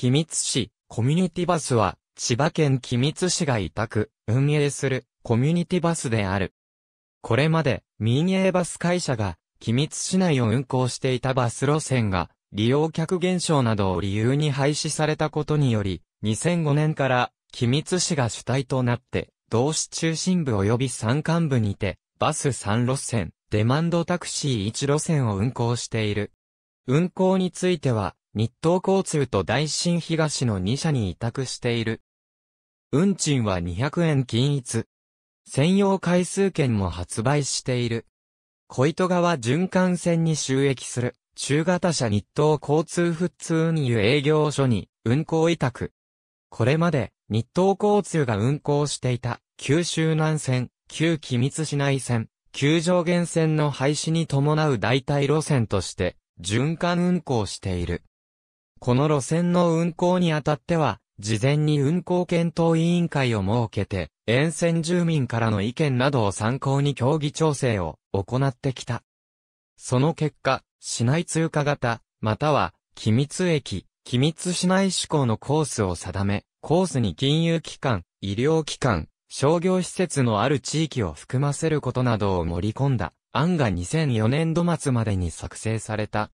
君津市、コミュニティバスは、千葉県君津市が委託、運営する、コミュニティバスである。これまで、民営バス会社が、君津市内を運行していたバス路線が、利用客減少などを理由に廃止されたことにより、2005年から、君津市が主体となって、同市中心部及び山間部にて、バス3路線、デマンドタクシー1路線を運行している。運行については、日東交通と大新東の2社に委託している。運賃は200円均一。専用回数券も発売している。小糸川循環線に収益する、中型車日東交通普通運輸営業所に運行委託。これまで、日東交通が運行していた、九州南線、旧機密市内線、旧上限線の廃止に伴う代替路線として、循環運行している。この路線の運行にあたっては、事前に運行検討委員会を設けて、沿線住民からの意見などを参考に協議調整を行ってきた。その結果、市内通過型、または、機密駅、機密市内志向のコースを定め、コースに金融機関、医療機関、商業施設のある地域を含ませることなどを盛り込んだ、案が2004年度末までに作成された。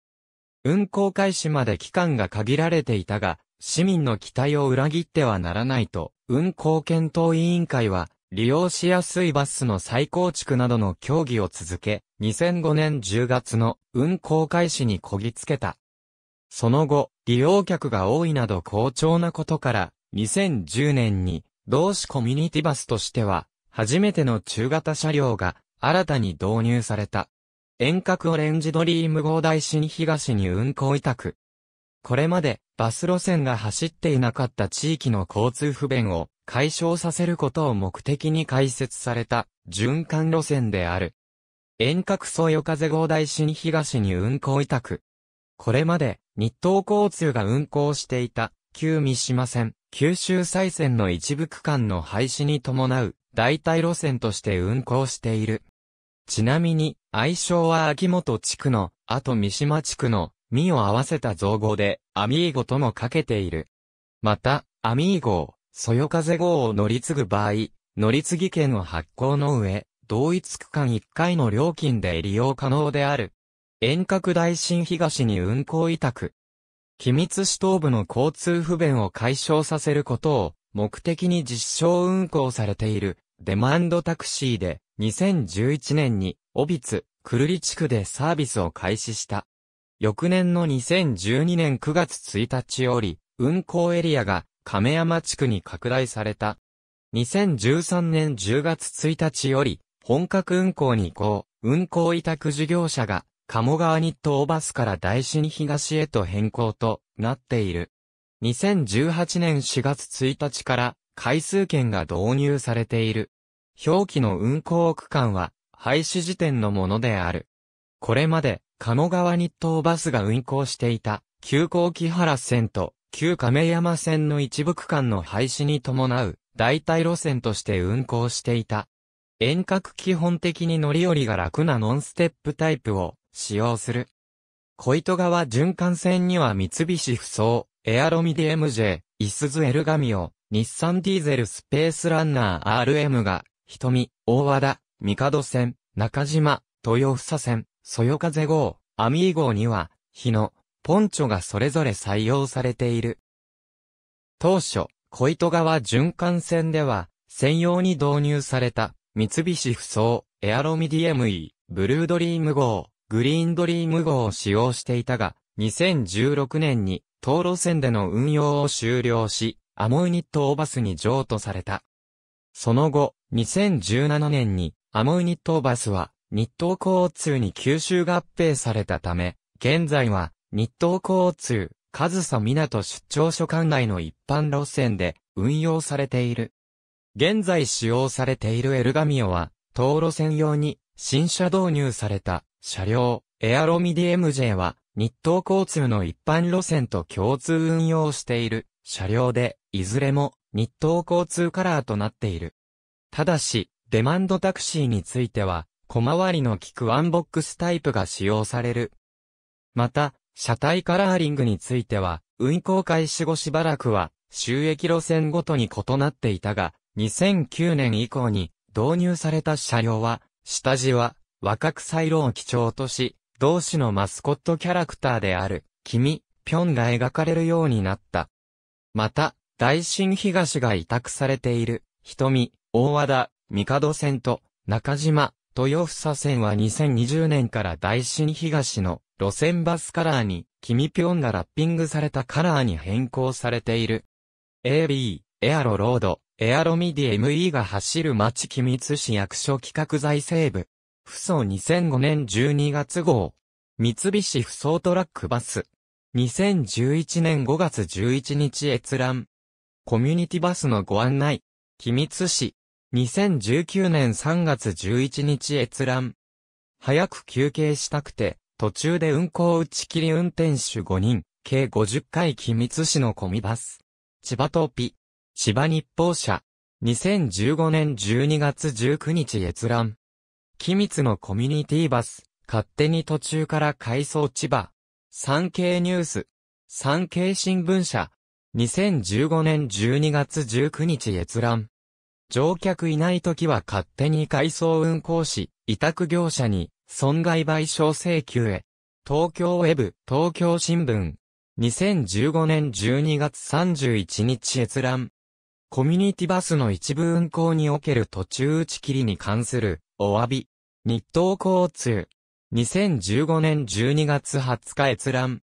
運行開始まで期間が限られていたが、市民の期待を裏切ってはならないと、運行検討委員会は、利用しやすいバスの再構築などの協議を続け、2005年10月の運行開始にこぎつけた。その後、利用客が多いなど好調なことから、2010年に、同市コミュニティバスとしては、初めての中型車両が新たに導入された。遠隔オレンジドリーム号大新東に運行委託。これまでバス路線が走っていなかった地域の交通不便を解消させることを目的に開設された循環路線である。遠隔そよ風号大新東に運行委託。これまで日東交通が運行していた旧三島線、九州再線の一部区間の廃止に伴う代替路線として運行している。ちなみに、愛称は秋元地区の、あと三島地区の、みを合わせた造語で、アミーゴともかけている。また、アミーゴを、そよ風号を乗り継ぐ場合、乗り継ぎ券を発行の上、同一区間1回の料金で利用可能である。遠隔大新東に運行委託。機密指導部の交通不便を解消させることを目的に実証運行されているデマンドタクシーで2011年に、オビツ、クルリ地区でサービスを開始した。翌年の2012年9月1日より、運行エリアが亀山地区に拡大された。2013年10月1日より、本格運行に移行、運行委託事業者が、鴨川日東バスから大師に東へと変更となっている。2018年4月1日から、回数券が導入されている。表記の運行区間は、廃止時点のものである。これまで、鴨川日東バスが運行していた、急行木原線と、旧亀山線の一部区間の廃止に伴う、代替路線として運行していた。遠隔基本的に乗り降りが楽なノンステップタイプを使用する。小糸川循環線には三菱不走、エアロミディ MJ、イスズエルガミオ、日産ディーゼルスペースランナー RM が、瞳、大和田、帝線、中島、豊房線、そよ風号、アミー号には、日の、ポンチョがそれぞれ採用されている。当初、小糸川循環線では、専用に導入された、三菱不走、エアロミディ ME、ブルードリーム号、グリーンドリーム号を使用していたが、2016年に、東路線での運用を終了し、アモイニット・オーバスに譲渡された。その後、2017年にアモイニット・オーバスは日東交通に吸収合併されたため、現在は日東交通、上サ港出張所管内の一般路線で運用されている。現在使用されているエルガミオは、道路線用に新車導入された車両、エアロミディ MJ は、日東交通の一般路線と共通運用している。車両で、いずれも日東交通カラーとなっている。ただし、デマンドタクシーについては、小回りの効くワンボックスタイプが使用される。また、車体カラーリングについては、運行開始後しばらくは、収益路線ごとに異なっていたが、2009年以降に導入された車両は、下地は若草色を基調とし、同種のマスコットキャラクターである、君、ぴょんが描かれるようになった。また、大新東が委託されている、瞳、大和田、帝線と、中島、豊房線は2020年から大新東の路線バスカラーに、君ぴょんがラッピングされたカラーに変更されている。AB、エアロロード、エアロミディ ME が走る町君津市役所企画財政部。不走2005年12月号。三菱不走トラックバス。2011年5月11日閲覧。コミュニティバスのご案内。君津市。2019年3月11日閲覧。早く休憩したくて、途中で運行打ち切り運転手5人、計50回君津市のコミバス。千葉トーピ。千葉日報社。2015年12月19日閲覧。君津のコミュニティバス、勝手に途中から改装千葉。産経ニュース、産経新聞社、2015年12月19日閲覧。乗客いない時は勝手に回送運行し、委託業者に損害賠償請求へ。東京ウェブ、東京新聞。2015年12月31日閲覧。コミュニティバスの一部運行における途中打ち切りに関するお詫び。日東交通。2015年12月20日閲覧。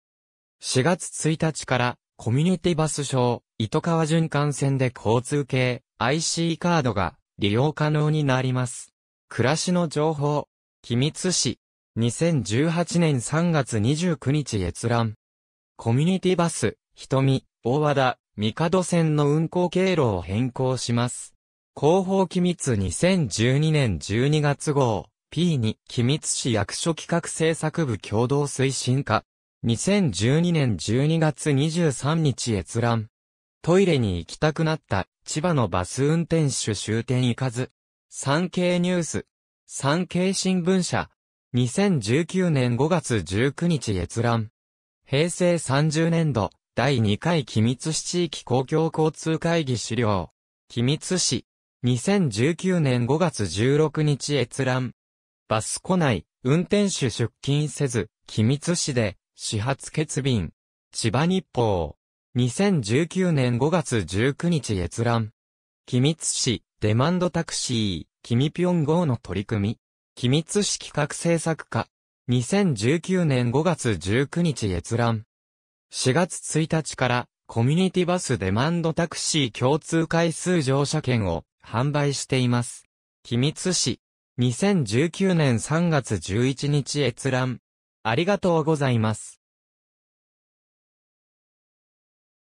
4月1日から、コミュニティバス省、糸川循環線で交通系、IC カードが利用可能になります。暮らしの情報、機密誌。2018年3月29日閲覧。コミュニティバス、瞳、大和田、三角線の運行経路を変更します。広報機密2012年12月号。P に機密市役所企画政策部共同推進課。2012年12月23日閲覧。トイレに行きたくなった千葉のバス運転手終点行かず。産経ニュース。産経新聞社。2019年5月19日閲覧。平成30年度第2回機密市地域公共交通会議資料。機密市。2019年5月16日閲覧。バス庫内、運転手出勤せず、君津市で、始発欠便。千葉日報。2019年5月19日閲覧。君津市、デマンドタクシー、君ピョン号の取り組み。君津市企画制作課。2019年5月19日閲覧。4月1日から、コミュニティバスデマンドタクシー共通回数乗車券を販売しています。君津市、2019年3月11日閲覧。ありがとうございます。